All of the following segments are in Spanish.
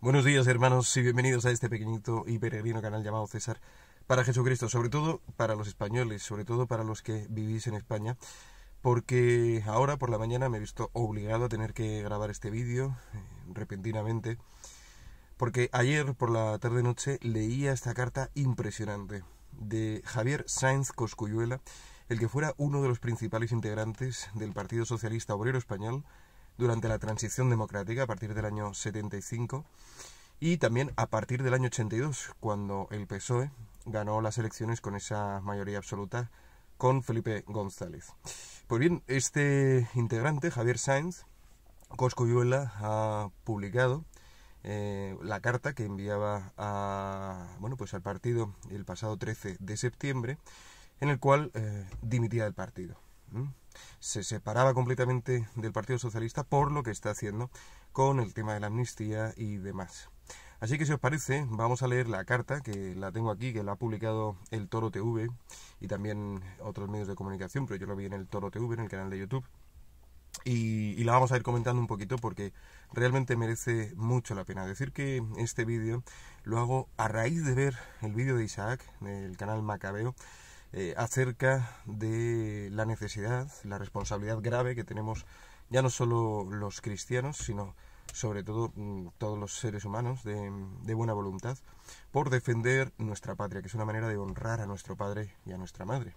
Buenos días hermanos y bienvenidos a este pequeñito y peregrino canal llamado César para Jesucristo, sobre todo para los españoles, sobre todo para los que vivís en España, porque ahora por la mañana me he visto obligado a tener que grabar este vídeo eh, repentinamente, porque ayer por la tarde-noche leía esta carta impresionante de Javier Sáenz Coscuyuela, el que fuera uno de los principales integrantes del Partido Socialista Obrero Español, durante la transición democrática a partir del año 75 y también a partir del año 82, cuando el PSOE ganó las elecciones con esa mayoría absoluta con Felipe González. Pues bien, este integrante, Javier Sáenz, Coscoyuela, ha publicado eh, la carta que enviaba a, bueno, pues al partido el pasado 13 de septiembre, en el cual eh, dimitía del partido se separaba completamente del Partido Socialista por lo que está haciendo con el tema de la amnistía y demás. Así que si os parece, vamos a leer la carta que la tengo aquí, que la ha publicado el Toro TV y también otros medios de comunicación, pero yo lo vi en el Toro TV, en el canal de YouTube. Y, y, la vamos a ir comentando un poquito porque realmente merece mucho la pena. Decir que este vídeo lo hago a raíz de ver el vídeo de Isaac, del canal Macabeo, eh, acerca de la necesidad, la responsabilidad grave que tenemos ya no solo los cristianos, sino sobre todo mm, todos los seres humanos de, buena voluntad, por defender nuestra patria, que es una manera de honrar a nuestro padre y a nuestra madre.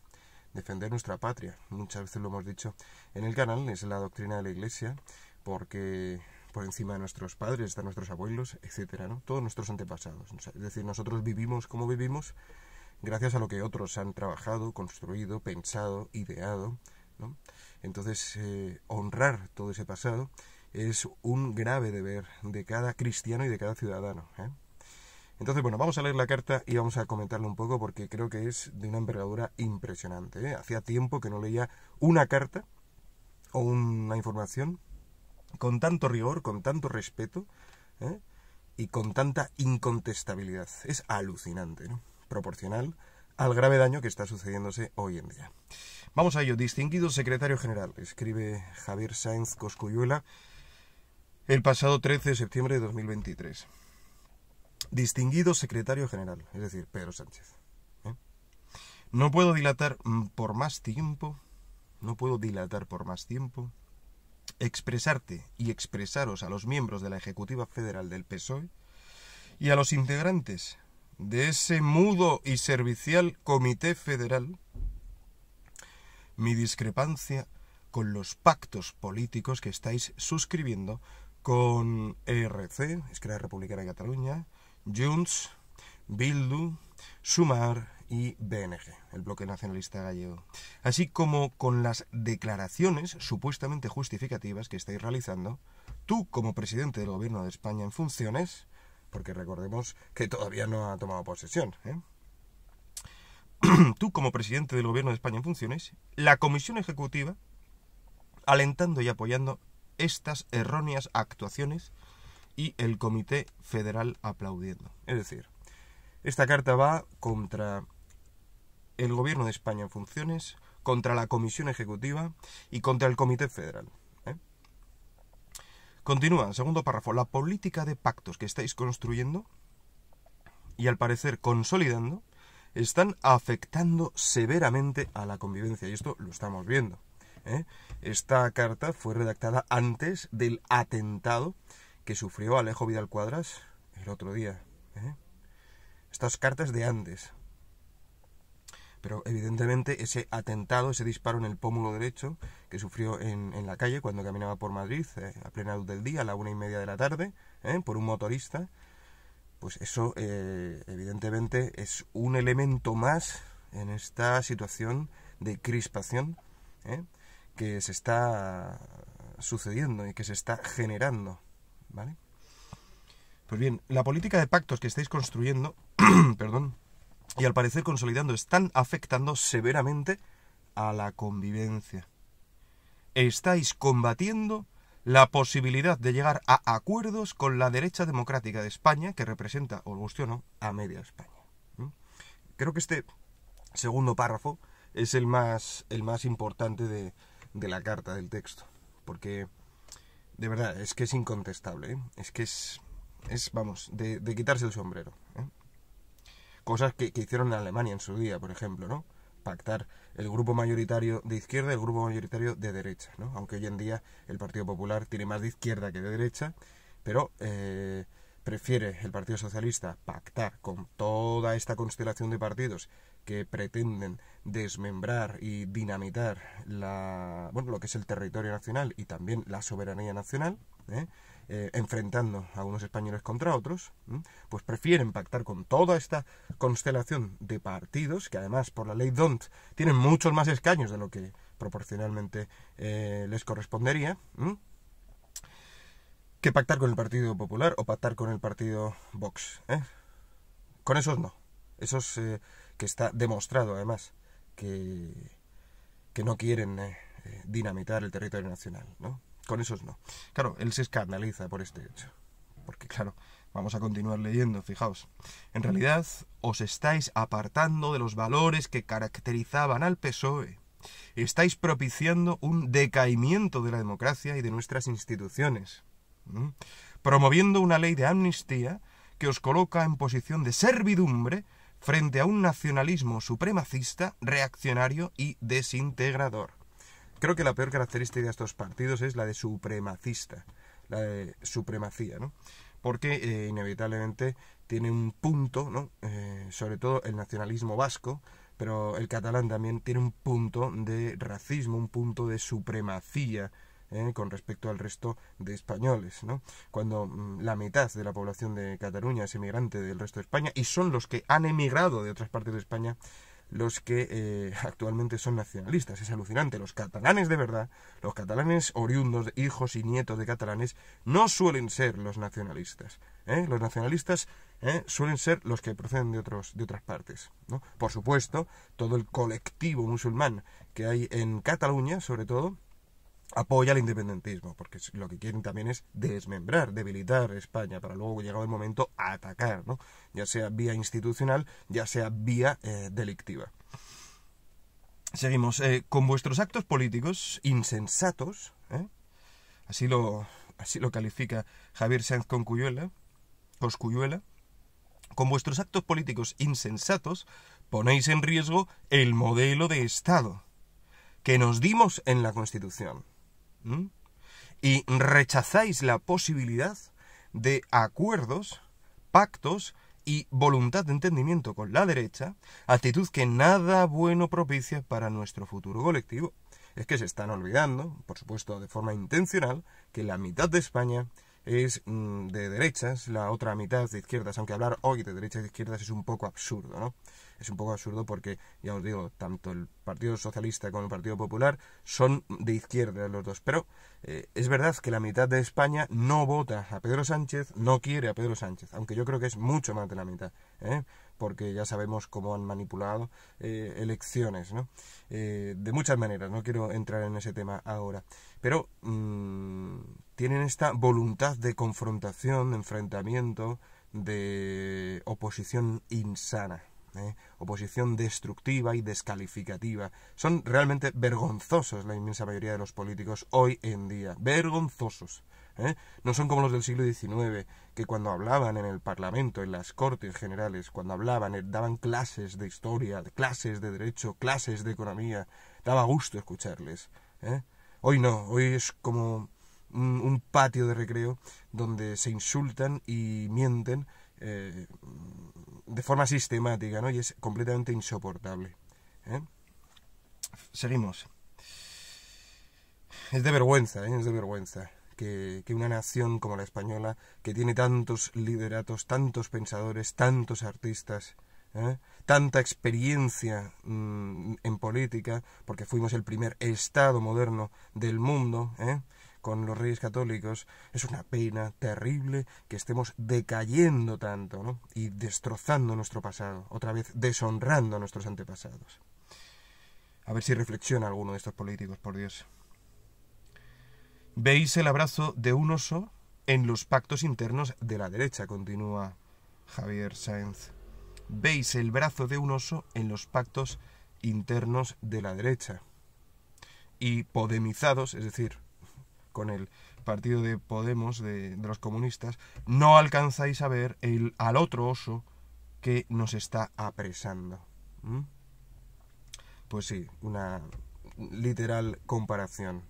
Defender nuestra patria, muchas veces lo hemos dicho en el canal, es la doctrina de la Iglesia, porque por encima de nuestros padres, están nuestros abuelos, etcétera, ¿no? Todos nuestros antepasados. Es decir, nosotros vivimos como vivimos gracias a lo que otros han trabajado, construido, pensado, ideado. ¿no? Entonces, eh, honrar todo ese pasado es un grave deber de cada cristiano y de cada ciudadano. ¿eh? Entonces, bueno, vamos a leer la carta y vamos a comentarla un poco porque creo que es de una envergadura impresionante. ¿eh? Hacía tiempo que no leía una carta o una información con tanto rigor, con tanto respeto y con tanta incontestabilidad. Es alucinante, ¿no? proporcional al grave daño que está sucediéndose hoy en día. Vamos a ello. Distinguido secretario general, escribe Javier Sáenz Coscuyuela el pasado 13 de septiembre de 2023. Distinguido secretario general, es decir, Pedro Sánchez. ¿eh? No puedo dilatar mm, por más tiempo, no puedo dilatar por más tiempo, expresarte y expresaros a los miembros de la Ejecutiva Federal del PSOE y a los integrantes de ese mudo y servicial Comité Federal, mi discrepancia con los pactos políticos que estáis suscribiendo con ERC, Esquerra Republicana de Cataluña, Junts, Bildu, Sumar y BNG, el bloque nacionalista gallego, así como con las declaraciones supuestamente justificativas que estáis realizando, tú como presidente del Gobierno de España en funciones, porque recordemos que todavía no ha tomado posesión. ¿eh? Tú, como presidente del Gobierno de España en funciones, la Comisión Ejecutiva, alentando y apoyando estas erróneas actuaciones y el Comité Federal aplaudiendo. Es decir, esta carta va contra el Gobierno de España en funciones, contra la Comisión Ejecutiva y contra el Comité Federal. Continúa, segundo párrafo, la política de pactos que estáis construyendo y al parecer consolidando están afectando severamente a la convivencia y esto lo estamos viendo. ¿eh? Esta carta fue redactada antes del atentado que sufrió Alejo Vidal Cuadras el otro día. ¿eh? Estas cartas de antes, pero evidentemente ese atentado, ese disparo en el pómulo derecho que sufrió en, en la calle cuando caminaba por Madrid eh, a plena luz del día, a la una y media de la tarde, eh, por un motorista, pues eso eh, evidentemente es un elemento más en esta situación de crispación que se está sucediendo y que se está generando. ¿Vale? Pues bien, la política de pactos que estáis construyendo, perdón, y al parecer consolidando están afectando severamente a la convivencia. Estáis combatiendo la posibilidad de llegar a acuerdos con la derecha democrática de España, que representa, o o no, a media España. Creo que este segundo párrafo es el más, el más importante de, la carta, del texto, porque de verdad es que es incontestable, ¿eh? es que es, es vamos, de quitarse el sombrero cosas que, hicieron en Alemania en su día, por ejemplo, ¿no? Pactar el grupo mayoritario de izquierda y el grupo mayoritario de derecha, ¿no? Aunque hoy en día el Partido Popular tiene más de izquierda que de derecha, pero eh, prefiere el Partido Socialista pactar con toda esta constelación de partidos que pretenden desmembrar y dinamitar la, bueno, lo que es el territorio nacional y también la soberanía nacional, ¿eh? Eh, enfrentando a unos españoles contra otros, pues prefieren pactar con toda esta constelación de partidos, que además por la ley DONT tienen muchos más escaños de lo que proporcionalmente eh, les correspondería, que pactar con el Partido Popular o pactar con el Partido Vox. ¿eh? Con esos no. Esos que está demostrado además que, que no quieren dinamitar el territorio nacional, ¿no? con esos no. Claro, él se escandaliza por este hecho. Porque claro, vamos a continuar leyendo, fijaos. En realidad, os estáis apartando de los valores que caracterizaban al PSOE. Estáis propiciando un decaimiento de la democracia y de nuestras instituciones. Promoviendo una ley de amnistía que os coloca en posición de servidumbre frente a un nacionalismo supremacista, reaccionario y desintegrador. Creo que la peor característica de estos partidos es la de supremacista, la de supremacía, ¿no? Porque eh, inevitablemente tiene un punto, ¿no? Eh, sobre todo el nacionalismo vasco, pero el catalán también tiene un punto de racismo, un punto de supremacía ¿eh? con respecto al resto de españoles, ¿no? Cuando mm, la mitad de la población de Cataluña es emigrante del resto de España y son los que han emigrado de otras partes de España los que eh, actualmente son nacionalistas. Es alucinante. Los catalanes de verdad, los catalanes oriundos, hijos y nietos de catalanes, no suelen ser los nacionalistas. ¿eh? Los nacionalistas ¿eh? suelen ser los que proceden de, otros, de otras partes. Por supuesto, todo el colectivo musulmán que hay en Cataluña, sobre todo, apoya el independentismo, porque lo que quieren también es desmembrar, debilitar España, para luego, llegado el momento, a atacar, ¿no? ya sea vía institucional, ya sea vía eh, delictiva. Seguimos. Eh, con vuestros actos políticos insensatos, ¿eh? así, lo, así lo califica Javier Sanz con Coscuyuela, con vuestros actos políticos insensatos ponéis en riesgo el modelo de Estado que nos dimos en la Constitución y rechazáis la posibilidad de acuerdos, pactos y voluntad de entendimiento con la derecha, actitud que nada bueno propicia para nuestro futuro colectivo. Es que se están olvidando, por supuesto de forma intencional, que la mitad de España es mm, de derechas, la otra mitad de izquierdas, aunque hablar hoy de derechas y e izquierdas es un poco absurdo, ¿no? Es un poco absurdo porque, ya os digo, tanto el Partido Socialista como el Partido Popular son de izquierda los dos. Pero eh, es verdad que la mitad de España no vota a Pedro Sánchez, no quiere a Pedro Sánchez, aunque yo creo que es mucho más de la mitad. ¿eh? porque ya sabemos cómo han manipulado eh, elecciones, ¿no? Eh, de muchas maneras, no quiero entrar en ese tema ahora. Pero mm, tienen esta voluntad de confrontación, de enfrentamiento, de oposición insana. ¿eh? oposición destructiva y descalificativa. Son realmente vergonzosos la inmensa mayoría de los políticos hoy en día. Vergonzosos. ¿eh? No son como los del siglo XIX, que cuando hablaban en el Parlamento, en las Cortes Generales, cuando hablaban, eh, daban clases de historia, clases de derecho, clases de economía, daba gusto escucharles. ¿eh? Hoy no, hoy es como un, patio de recreo donde se insultan y mienten de forma sistemática, ¿no? Y es completamente insoportable. Seguimos. Es de vergüenza, es de vergüenza que, una nación como la española, que tiene tantos lideratos, tantos pensadores, tantos artistas, ¿eh? tanta experiencia mm, en política, porque fuimos el primer Estado moderno del mundo, ¿eh? con los reyes católicos, es una pena terrible que estemos decayendo tanto y destrozando nuestro pasado, otra vez deshonrando a nuestros antepasados. A ver si reflexiona alguno de estos políticos, por Dios. Veis el abrazo de un oso en los pactos internos de la derecha, continúa Javier Sáenz. Veis el brazo de un oso en los pactos internos de la derecha. Y podemizados, es decir, con el partido de Podemos, de, los comunistas, no alcanzáis a ver el, al otro oso que nos está apresando. ¿Mm? Pues sí, una literal comparación.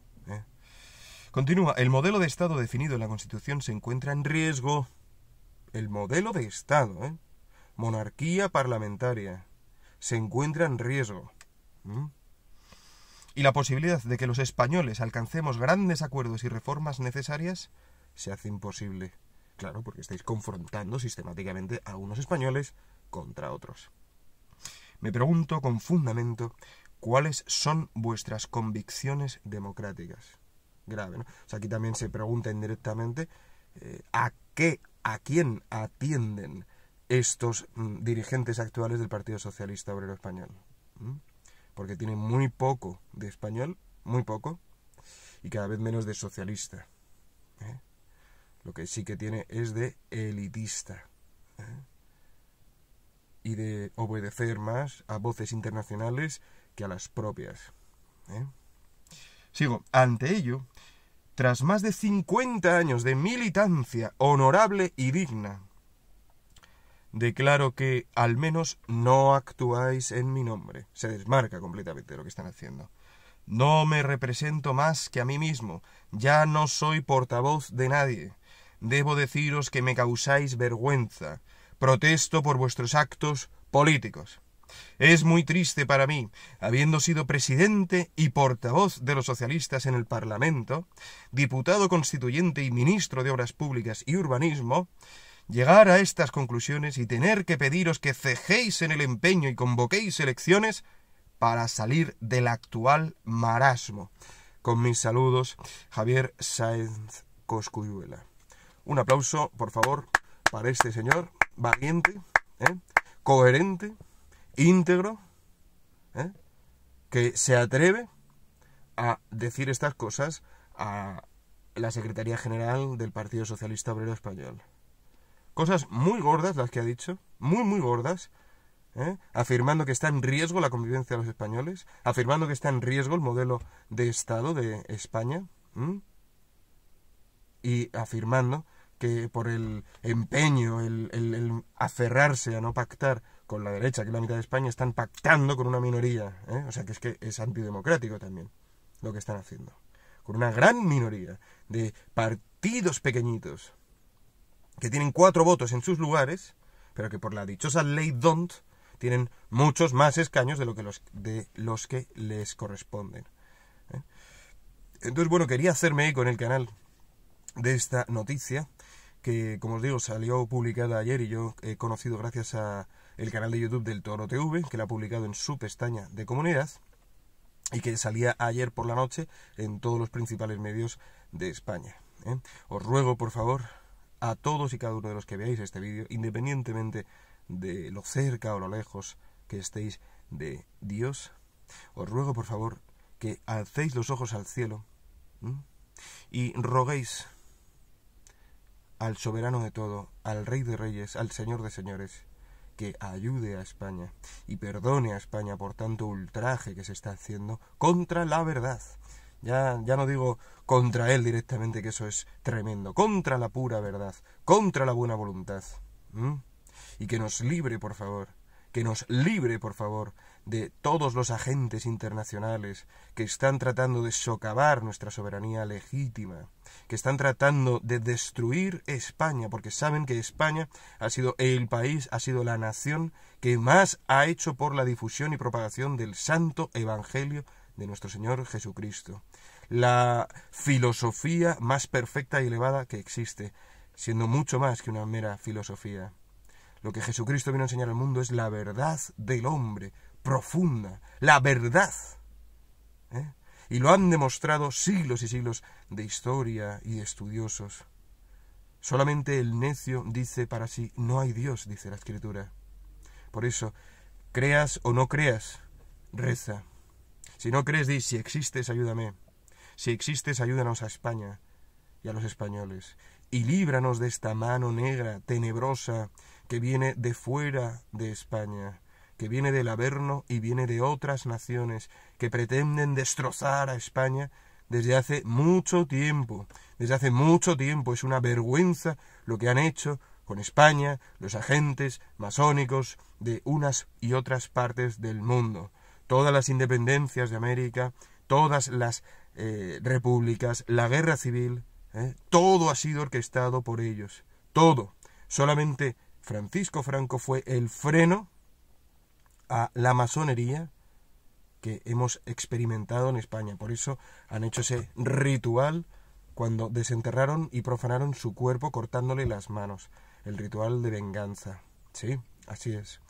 Continúa, el modelo de Estado definido en la Constitución se encuentra en riesgo. El modelo de Estado, ¿eh? Monarquía parlamentaria. Se encuentra en riesgo. Y la posibilidad de que los españoles alcancemos grandes acuerdos y reformas necesarias se hace imposible. Claro, porque estáis confrontando sistemáticamente a unos españoles contra otros. Me pregunto con fundamento cuáles son vuestras convicciones democráticas grave. aquí también se pregunta indirectamente eh, a qué, a quién atienden estos mm, dirigentes actuales del Partido Socialista Obrero Español. ¿Mm? Porque tiene muy poco de español, muy poco, y cada vez menos de socialista. ¿eh? Lo que sí que tiene es de elitista. ¿eh? Y de obedecer más a voces internacionales que a las propias. ¿eh? Sigo, ante ello, tras más de 50 años de militancia honorable y digna, declaro que al menos no actuáis en mi nombre. Se desmarca completamente lo que están haciendo. No me represento más que a mí mismo. Ya no soy portavoz de nadie. Debo deciros que me causáis vergüenza. Protesto por vuestros actos políticos. Es muy triste para mí, habiendo sido presidente y portavoz de los socialistas en el Parlamento, diputado constituyente y ministro de Obras Públicas y Urbanismo, llegar a estas conclusiones y tener que pediros que cejéis en el empeño y convoquéis elecciones para salir del actual marasmo. Con mis saludos, Javier Sáenz Coscuyuela. Un aplauso, por favor, para este señor valiente, ¿eh? coherente, íntegro, ¿eh? que se atreve a decir estas cosas a la Secretaría General del Partido Socialista Obrero Español. Cosas muy gordas las que ha dicho, muy, muy gordas, ¿eh? afirmando que está en riesgo la convivencia de los españoles, afirmando que está en riesgo el modelo de Estado de España, y afirmando que por el empeño, el aferrarse a no pactar con la derecha, que es la mitad de España, están pactando con una minoría. ¿eh? O sea que es que es antidemocrático también lo que están haciendo. Con una gran minoría de partidos pequeñitos que tienen cuatro votos en sus lugares, pero que por la dichosa ley DONT tienen muchos más escaños de, lo que, los, de los que les corresponden. ¿eh? Entonces, bueno, quería hacerme eco en el canal de esta noticia que, como os digo, salió publicada ayer y yo he conocido gracias a, el canal de YouTube del Toro TV, que la ha publicado en su pestaña de comunidad y que salía ayer por la noche en todos los principales medios de España. ¿eh? Os ruego, por favor, a todos y cada uno de los que veáis este vídeo, independientemente de lo cerca o lo lejos que estéis de Dios, os ruego, por favor, que alcéis los ojos al cielo y roguéis al soberano de todo, al Rey de Reyes, al Señor de Señores, que ayude a España y perdone a España por tanto ultraje que se está haciendo contra la verdad. Ya, ya no digo contra él directamente, que eso es tremendo, contra la pura verdad, contra la buena voluntad. Y que nos libre, por favor, que nos libre, por favor, de todos los agentes internacionales que están tratando de socavar nuestra soberanía legítima, que están tratando de destruir España, porque saben que España ha sido el país, ha sido la nación que más ha hecho por la difusión y propagación del santo Evangelio de nuestro Señor Jesucristo, la filosofía más perfecta y elevada que existe, siendo mucho más que una mera filosofía. Lo que Jesucristo vino a enseñar al mundo es la verdad del hombre, profunda, la verdad. ¿eh? Y lo han demostrado siglos y siglos de historia y de estudiosos. Solamente el necio dice para sí, no hay Dios, dice la escritura. Por eso, creas o no creas, reza. Si no crees, di, si existes, ayúdame. Si existes, ayúdanos a España y a los españoles. Y líbranos de esta mano negra, tenebrosa, que viene de fuera de España que viene del Averno y viene de otras naciones que pretenden destrozar a España desde hace mucho tiempo, desde hace mucho tiempo. Es una vergüenza lo que han hecho con España los agentes masónicos de unas y otras partes del mundo. Todas las independencias de América, todas las eh, repúblicas, la guerra civil, eh, todo ha sido orquestado por ellos. Todo. Solamente Francisco Franco fue el freno a la masonería que hemos experimentado en España. Por eso han hecho ese ritual cuando desenterraron y profanaron su cuerpo cortándole las manos. El ritual de venganza. Sí, así es.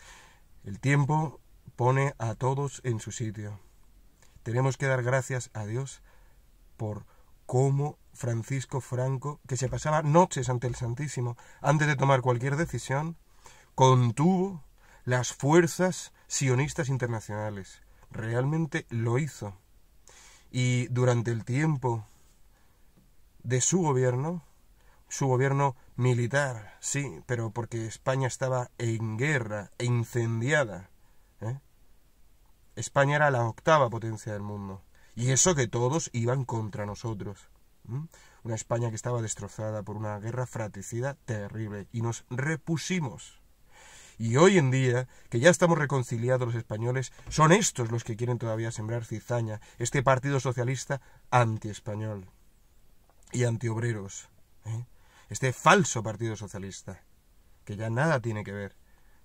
El tiempo pone a todos en su sitio. Tenemos que dar gracias a Dios por cómo Francisco Franco, que se pasaba noches ante el Santísimo antes de tomar cualquier decisión, contuvo las fuerzas sionistas internacionales. Realmente lo hizo. Y durante el tiempo de su gobierno, su gobierno militar, sí, pero porque España estaba en guerra e incendiada. ¿eh? España era la octava potencia del mundo. Y eso que todos iban contra nosotros. Una España que estaba destrozada por una guerra fratricida terrible. Y nos repusimos. Y hoy en día, que ya estamos reconciliados los españoles, son estos los que quieren todavía sembrar cizaña, este Partido Socialista anti-español y anti-obreros. ¿eh? Este falso Partido Socialista, que ya nada tiene que ver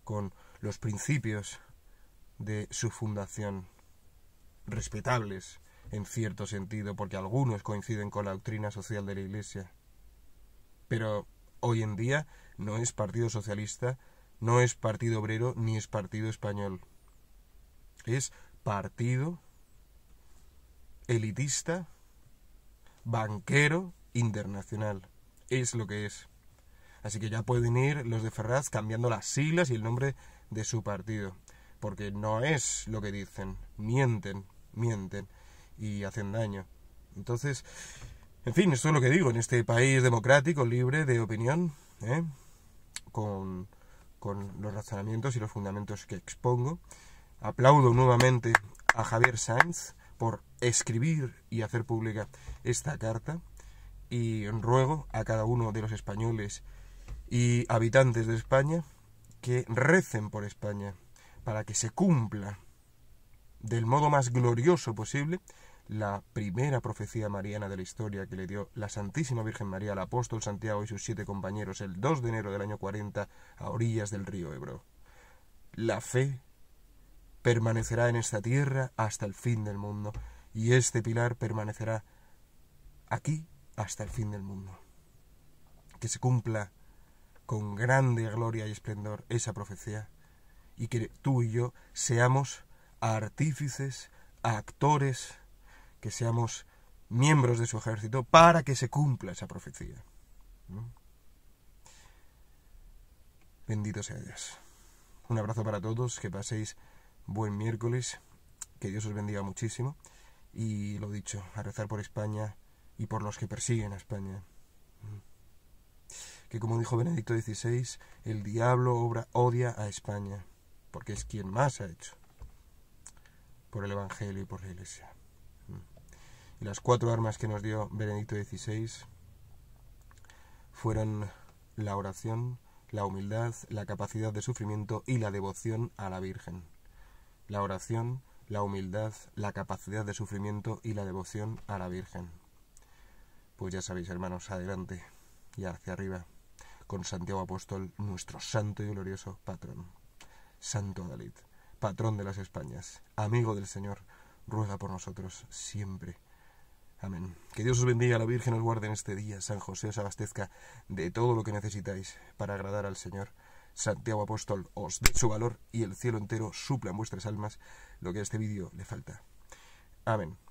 con los principios de su fundación, respetables en cierto sentido, porque algunos coinciden con la doctrina social de la Iglesia. Pero hoy en día no es Partido Socialista no es Partido Obrero ni es Partido Español. Es partido elitista, banquero, internacional. Es lo que es. Así que ya pueden ir los de Ferraz cambiando las siglas y el nombre de su partido. Porque no es lo que dicen. Mienten, mienten y hacen daño. Entonces, en fin, esto es lo que digo en este país democrático, libre de opinión, ¿eh? con con los razonamientos y los fundamentos que expongo. Aplaudo nuevamente a Javier Sanz por escribir y hacer pública esta carta y ruego a cada uno de los españoles y habitantes de España que recen por España para que se cumpla del modo más glorioso posible la primera profecía mariana de la historia que le dio la Santísima Virgen María al apóstol Santiago y sus siete compañeros el 2 de enero del año 40 a orillas del río Ebro. La fe permanecerá en esta tierra hasta el fin del mundo y este pilar permanecerá aquí hasta el fin del mundo. Que se cumpla con grande gloria y esplendor esa profecía y que tú y yo seamos artífices, actores, que seamos miembros de su ejército para que se cumpla esa profecía. Bendito sea Dios. Un abrazo para todos, que paséis buen miércoles, que Dios os bendiga muchísimo y lo dicho, a rezar por España y por los que persiguen a España. Que como dijo Benedicto XVI, el diablo obra, odia a España, porque es quien más ha hecho por el Evangelio y por la Iglesia. Y las cuatro armas que nos dio Benedicto XVI fueron la oración, la humildad, la capacidad de sufrimiento y la devoción a la Virgen. La oración, la humildad, la capacidad de sufrimiento y la devoción a la Virgen. Pues ya sabéis, hermanos, adelante y hacia arriba, con Santiago Apóstol, nuestro santo y glorioso patrón. Santo Adalid, patrón de las Españas, amigo del Señor, ruega por nosotros siempre Amén. Que Dios os bendiga, la Virgen os guarde en este día, San José os abastezca de todo lo que necesitáis para agradar al Señor. Santiago Apóstol os dé su valor y el cielo entero supla en vuestras almas lo que a este vídeo le falta. Amén.